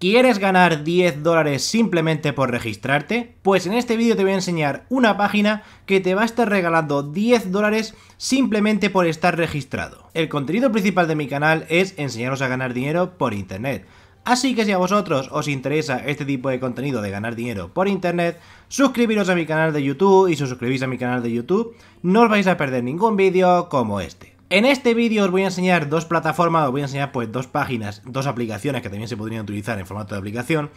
¿Quieres ganar 10 dólares simplemente por registrarte? Pues en este vídeo te voy a enseñar una página que te va a estar regalando 10 dólares simplemente por estar registrado. El contenido principal de mi canal es enseñaros a ganar dinero por internet. Así que si a vosotros os interesa este tipo de contenido de ganar dinero por internet, suscribiros a mi canal de YouTube y si os suscribís a mi canal de YouTube no os vais a perder ningún vídeo como este. En este vídeo os voy a enseñar dos plataformas, os voy a enseñar pues dos páginas, dos aplicaciones que también se podrían utilizar en formato de aplicación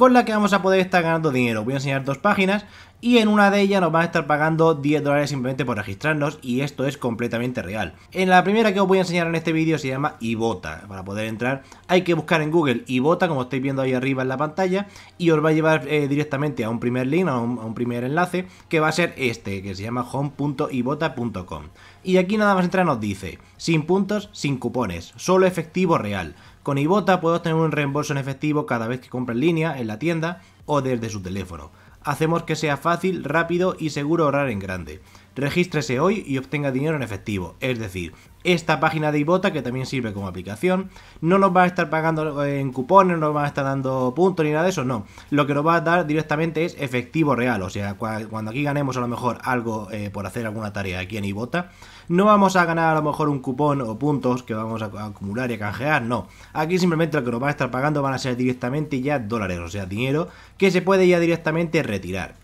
con la que vamos a poder estar ganando dinero. Voy a enseñar dos páginas y en una de ellas nos van a estar pagando 10 dólares simplemente por registrarnos y esto es completamente real. En la primera que os voy a enseñar en este vídeo se llama Ibota. Para poder entrar hay que buscar en Google Ibota como estáis viendo ahí arriba en la pantalla y os va a llevar eh, directamente a un primer link, a un, a un, primer enlace que va a ser este que se llama home.ibota.com. Y aquí nada más entrar nos dice, sin puntos, sin cupones, solo efectivo real. Con Ibota puedes tener un reembolso en efectivo cada vez que compras en línea, en la tienda o desde su teléfono. Hacemos que sea fácil, rápido y seguro ahorrar en grande regístrese hoy y obtenga dinero en efectivo. Es decir, esta página de Ibota, que también sirve como aplicación, no nos va a estar pagando eh, en cupones, no nos va a estar dando puntos ni nada de eso, no. Lo que nos va a dar directamente es efectivo real, o sea, cuando aquí ganemos a lo mejor algo eh, por hacer alguna tarea aquí en Ibota, no vamos a ganar a lo mejor un cupón o puntos que vamos a acumular y a canjear, no. Aquí simplemente lo que nos va a estar pagando van a ser directamente ya dólares, o sea, dinero que se puede ya directamente retirar.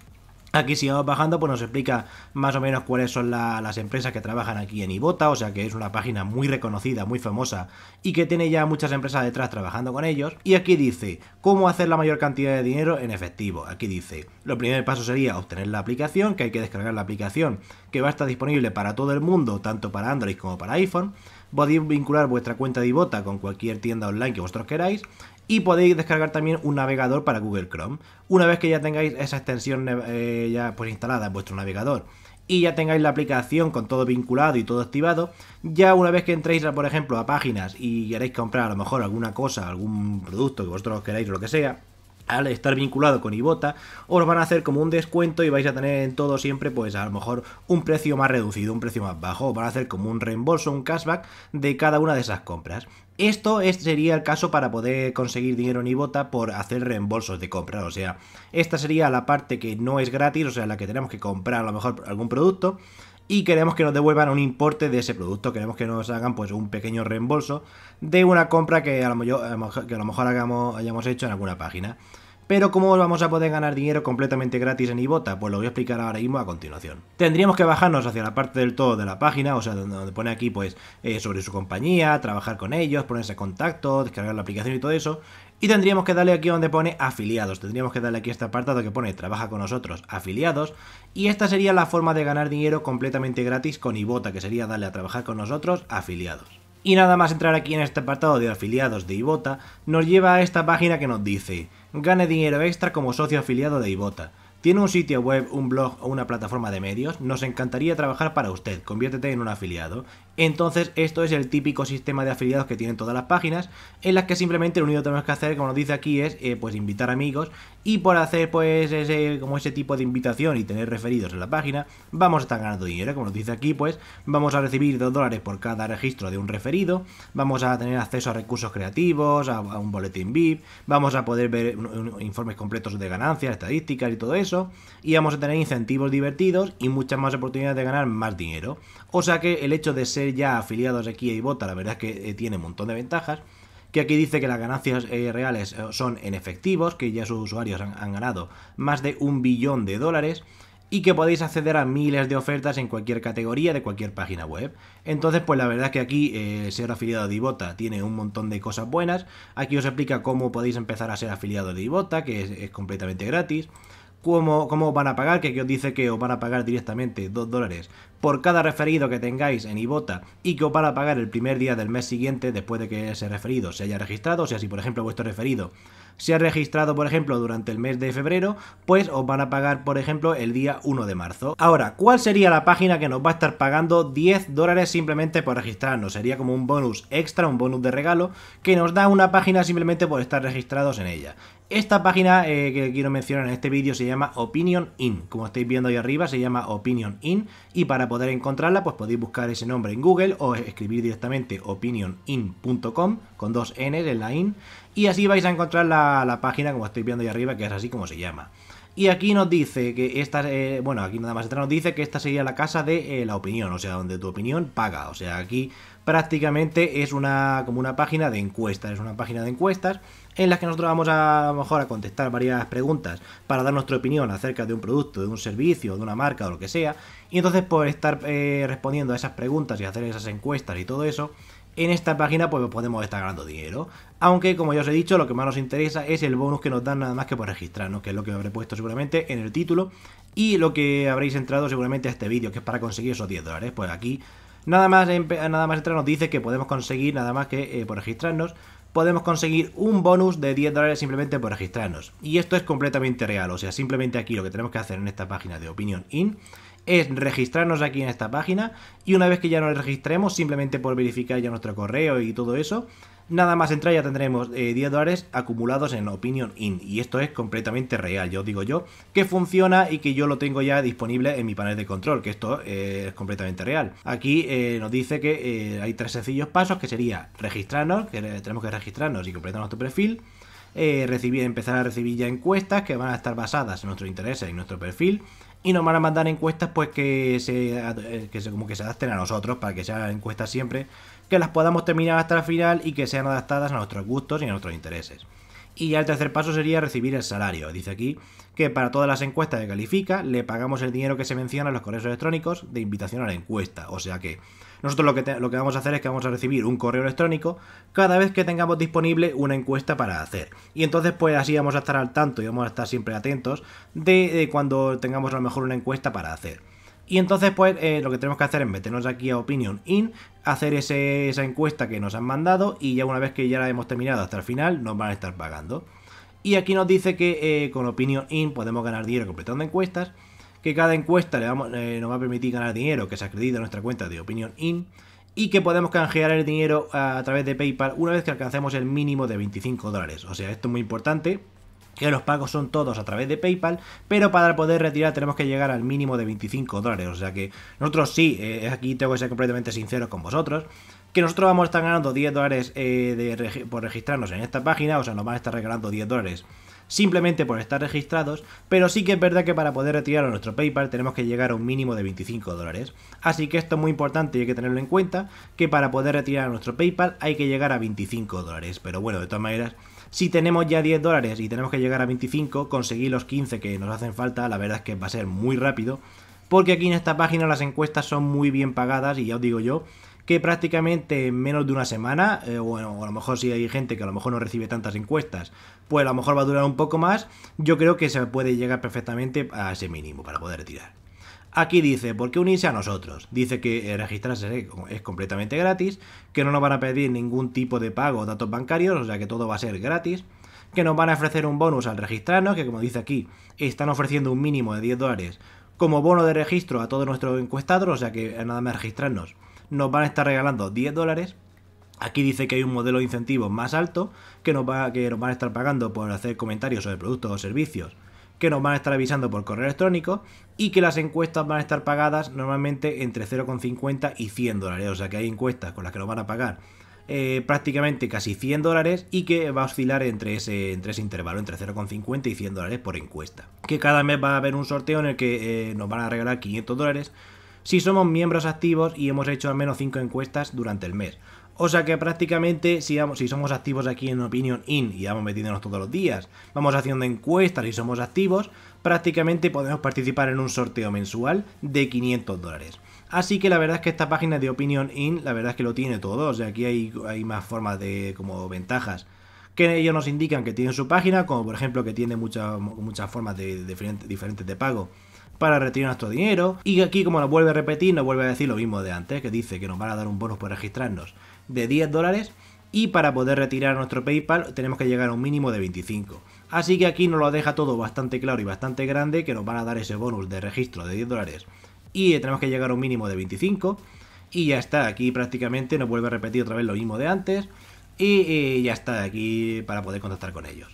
Aquí si bajando, pues nos explica más o menos cuáles son las empresas que trabajan aquí en Ibota, o sea que es una página muy reconocida, muy famosa y que tiene ya muchas empresas detrás trabajando con ellos. Y aquí dice cómo hacer la mayor cantidad de dinero en efectivo. Aquí dice, lo primer paso sería obtener la aplicación, que hay que descargar la aplicación, que va a estar disponible para todo el mundo, tanto para Android como para iPhone podéis vincular vuestra cuenta de Ibota con cualquier tienda online que vosotros queráis y podéis descargar también un navegador para Google Chrome. Una vez que ya tengáis esa extensión eh, ya pues, instalada en vuestro navegador y ya tengáis la aplicación con todo vinculado y todo activado, ya una vez que entréis, por ejemplo, a páginas y queréis comprar a lo mejor alguna cosa, algún producto que vosotros queráis lo que sea, al estar vinculado con Ibota, os van a hacer como un descuento y vais a tener en todo siempre, pues a lo mejor un precio más reducido, un precio más bajo, os van a hacer como un reembolso, un cashback de cada una de esas compras. Esto sería el caso para poder conseguir dinero en Ibota por hacer reembolsos de compra, O sea, esta sería la parte que no es gratis, o sea, la que tenemos que comprar a lo mejor algún producto y queremos que nos devuelvan un importe de ese producto, queremos que nos hagan pues un pequeño reembolso de una compra que a lo mejor, hagamos, hayamos hecho en alguna página. Pero ¿cómo vamos a poder ganar dinero completamente gratis en Ibota? Pues lo voy a explicar ahora mismo a continuación. Tendríamos que bajarnos hacia la parte del todo de la página, o sea, donde pone aquí pues eh, sobre su compañía, trabajar con ellos, ponerse en contacto, descargar la aplicación y todo eso. Y tendríamos que darle aquí donde pone afiliados, tendríamos que darle aquí este apartado que pone trabaja con nosotros, afiliados, y esta sería la forma de ganar dinero completamente gratis con Ibota, que sería darle a trabajar con nosotros, afiliados. Y nada más entrar aquí en este apartado de afiliados de Ibota, nos lleva a esta página que nos dice, gane dinero extra como socio afiliado de Ibota. ¿Tiene un sitio web, un blog o una plataforma de medios? Nos encantaría trabajar para usted, conviértete en un afiliado. Entonces esto es el típico sistema de afiliados que tienen todas las páginas, en las que simplemente lo único que tenemos que hacer, como nos dice aquí, es eh, pues invitar amigos y por hacer pues ese, como ese tipo de invitación y tener referidos en la página, vamos a estar ganando dinero, como nos dice aquí, pues vamos a recibir 2 dólares por cada registro de un referido, vamos a tener acceso a recursos creativos, a, un boletín VIP, vamos a poder ver informes completos de ganancias, estadísticas y todo eso, y vamos a tener incentivos divertidos y muchas más oportunidades de ganar más dinero. O sea que el hecho de ser ya afiliados aquí a Ibota, la verdad es que eh, tiene un montón de ventajas. Que aquí dice que las ganancias eh, reales eh, son en efectivos, que ya sus usuarios han, ganado más de un billón de dólares y que podéis acceder a miles de ofertas en cualquier categoría de cualquier página web. Entonces, pues la verdad es que aquí ser afiliado de Ibota tiene un montón de cosas buenas. Aquí os explica cómo podéis empezar a ser afiliado de Ibota, que es completamente gratis cómo, cómo van a pagar, que os dice que os van a pagar directamente 2 dólares por cada referido que tengáis en Ibota y que os van a pagar el primer día del mes siguiente después de que ese referido se haya registrado. O sea, si por ejemplo vuestro referido si has registrado, por ejemplo, durante el mes de febrero, pues os van a pagar, por ejemplo, el día 1 de marzo. Ahora, ¿cuál sería la página que nos va a estar pagando 10 dólares simplemente por registrarnos? Sería como un bonus extra, un bonus de regalo, que nos da una página simplemente por estar registrados en ella. Esta página eh, que quiero mencionar en este vídeo se llama Opinion In. Como estáis viendo ahí arriba, se llama Opinion In. Y para poder encontrarla, pues podéis buscar ese nombre en Google o escribir directamente opinionin.com con dos N en la In. Y así vais a encontrar la, la página, como estoy viendo ahí arriba, que es así como se llama. Y aquí nos dice que esta, eh, bueno, aquí nada más nos dice que esta sería la casa de eh, la opinión, o sea, donde tu opinión paga. O sea, aquí prácticamente es una como una página de encuestas, es una página de encuestas en las que nosotros vamos a, mejor a contestar varias preguntas para dar nuestra opinión acerca de un producto, de un servicio, de una marca o lo que sea. Y entonces por estar eh, respondiendo a esas preguntas y hacer esas encuestas y todo eso, en esta página pues podemos estar ganando dinero. Aunque, como ya os he dicho, lo que más nos interesa es el bonus que nos dan nada más que por registrarnos, que es lo que habré puesto seguramente en el título y lo que habréis entrado seguramente a este vídeo, que es para conseguir esos 10 dólares. Pues aquí, nada más, nada más entrar nos dice que podemos conseguir, nada más que eh, por registrarnos, podemos conseguir un bonus de 10 dólares simplemente por registrarnos. Y esto es completamente real, o sea, simplemente aquí lo que tenemos que hacer en esta página de Opinion In es registrarnos aquí en esta página y una vez que ya nos registremos, simplemente por verificar ya nuestro correo y todo eso, nada más entrar ya tendremos 10 eh, dólares acumulados en Opinion In. Y esto es completamente real, yo digo yo, que funciona y que yo lo tengo ya disponible en mi panel de control, que esto eh, es completamente real. Aquí eh, nos dice que hay tres sencillos pasos, que sería registrarnos, que tenemos que registrarnos y completar nuestro perfil. recibir, empezar a recibir ya encuestas que van a estar basadas en nuestro interés y nuestro perfil y nos van a mandar encuestas pues que se, eh, que como que se adapten a nosotros para que sean encuestas siempre que las podamos terminar hasta el final y que sean adaptadas a nuestros gustos y a nuestros intereses. Y ya el tercer paso sería recibir el salario. Dice aquí que para todas las encuestas de califica le pagamos el dinero que se menciona en los correos electrónicos de invitación a la encuesta. O sea que nosotros lo que, lo que vamos a hacer es que vamos a recibir un correo electrónico cada vez que tengamos disponible una encuesta para hacer. Y entonces pues así vamos a estar al tanto y vamos a estar siempre atentos de, de eh, cuando tengamos a lo mejor una encuesta para hacer. Y entonces, pues, eh, lo que tenemos que hacer es meternos aquí a Opinion In, hacer esa encuesta que nos han mandado y ya una vez que ya la hemos terminado hasta el final, nos van a estar pagando. Y aquí nos dice que eh, con Opinion In podemos ganar dinero completando encuestas, que cada encuesta eh, nos va a permitir ganar dinero que se acredite a nuestra cuenta de Opinion In y que podemos canjear el dinero a, a través de PayPal una vez que alcancemos el mínimo de 25 dólares. O sea, esto es muy importante que los pagos son todos a través de PayPal, pero para poder retirar tenemos que llegar al mínimo de 25 dólares. O sea que nosotros sí, eh, aquí tengo que ser completamente sincero con vosotros, que nosotros vamos a estar ganando 10 dólares eh, por registrarnos en esta página, o sea, nos van a estar regalando 10 dólares simplemente por estar registrados, pero sí que es verdad que para poder retirar a nuestro PayPal tenemos que llegar a un mínimo de 25 dólares. Así que esto es muy importante y hay que tenerlo en cuenta, que para poder retirar nuestro PayPal hay que llegar a 25 dólares. Pero bueno, de todas maneras, si tenemos ya 10 dólares y tenemos que llegar a 25, conseguir los 15 que nos hacen falta, la verdad es que va a ser muy rápido porque aquí en esta página las encuestas son muy bien pagadas y ya os digo yo que prácticamente en menos de una semana, eh, o a lo mejor si hay gente que a lo mejor no recibe tantas encuestas, pues a lo mejor va a durar un poco más, yo creo que se puede llegar perfectamente a ese mínimo para poder tirar. Aquí dice, ¿por qué unirse a nosotros? Dice que eh, registrarse es completamente gratis, que no nos van a pedir ningún tipo de pago o datos bancarios, o sea que todo va a ser gratis, que nos van a ofrecer un bonus al registrarnos, que como dice aquí, están ofreciendo un mínimo de 10 dólares como bono de registro a todos nuestros encuestados, o sea que nada más registrarnos nos van a estar regalando 10 dólares. Aquí dice que hay un modelo de incentivos más alto que nos, va, que nos van a estar pagando por hacer comentarios sobre productos o servicios que nos van a estar avisando por correo electrónico y que las encuestas van a estar pagadas normalmente entre 0,50 y 100 dólares. O sea que hay encuestas con las que nos van a pagar eh, prácticamente casi 100 dólares y que va a oscilar entre ese, intervalo, entre 0,50 y 100 dólares por encuesta. Que cada mes va a haber un sorteo en el que eh, nos van a regalar 500 dólares si somos miembros activos y hemos hecho al menos 5 encuestas durante el mes. O sea que prácticamente si, si somos activos aquí en Opinion In y vamos metiéndonos todos los días, vamos haciendo encuestas y somos activos, prácticamente podemos participar en un sorteo mensual de 500 dólares. Así que la verdad es que esta página de Opinion In, la verdad es que lo tiene todo, o sea aquí hay, más formas de como ventajas que ellos nos indican que tienen su página, como por ejemplo que tiene muchas muchas formas diferentes, diferentes de pago para retirar nuestro dinero. Y aquí, como nos vuelve a repetir, nos vuelve a decir lo mismo de antes, que dice que nos van a dar un bonus por registrarnos de 10 dólares. Y para poder retirar nuestro PayPal tenemos que llegar a un mínimo de 25. Así que aquí nos lo deja todo bastante claro y bastante grande que nos van a dar ese bonus de registro de 10 dólares y tenemos que llegar a un mínimo de 25 y ya está, aquí prácticamente nos vuelve a repetir otra vez lo mismo de antes y, y eh, ya está, aquí para poder contactar con ellos.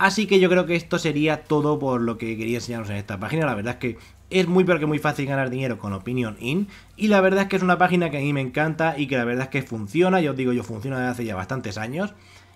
Así que yo creo que esto sería todo por lo que quería enseñaros en esta página. La verdad es que es muy pero que muy fácil ganar dinero con Opinion In y la verdad es que es una página que a mí me encanta y que la verdad es que funciona, yo os digo yo funciona desde hace ya bastantes años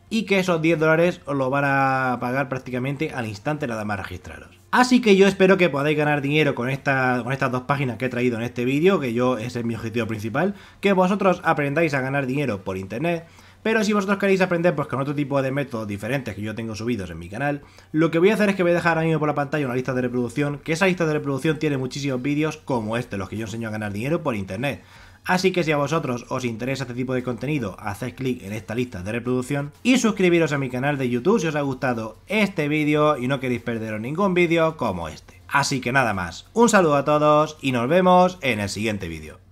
y que esos 10 dólares os lo van a pagar prácticamente al instante nada más registraros. Así que yo espero que podáis ganar dinero con, esta, con estas dos páginas que he traído en este vídeo, que yo ese es mi objetivo principal, que vosotros aprendáis a ganar dinero por internet, pero si vosotros queréis aprender pues con otro tipo de métodos diferentes que yo tengo subidos en mi canal, lo que voy a hacer es que voy a dejar ahora por la pantalla una lista de reproducción, que esa lista de reproducción tiene muchísimos vídeos como este, los que yo enseño a ganar dinero por internet. Así que si a vosotros os interesa este tipo de contenido, haced clic en esta lista de reproducción y suscribiros a mi canal de YouTube si os ha gustado este vídeo y no queréis perderos ningún vídeo como este. Así que nada más, un saludo a todos y nos vemos en el siguiente vídeo.